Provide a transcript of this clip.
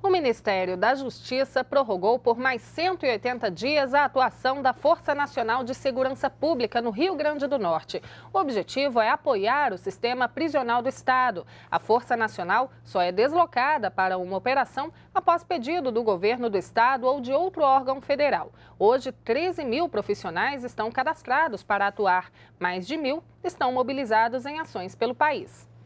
O Ministério da Justiça prorrogou por mais 180 dias a atuação da Força Nacional de Segurança Pública no Rio Grande do Norte. O objetivo é apoiar o sistema prisional do Estado. A Força Nacional só é deslocada para uma operação após pedido do governo do Estado ou de outro órgão federal. Hoje, 13 mil profissionais estão cadastrados para atuar, mais de mil estão mobilizados em ações pelo país.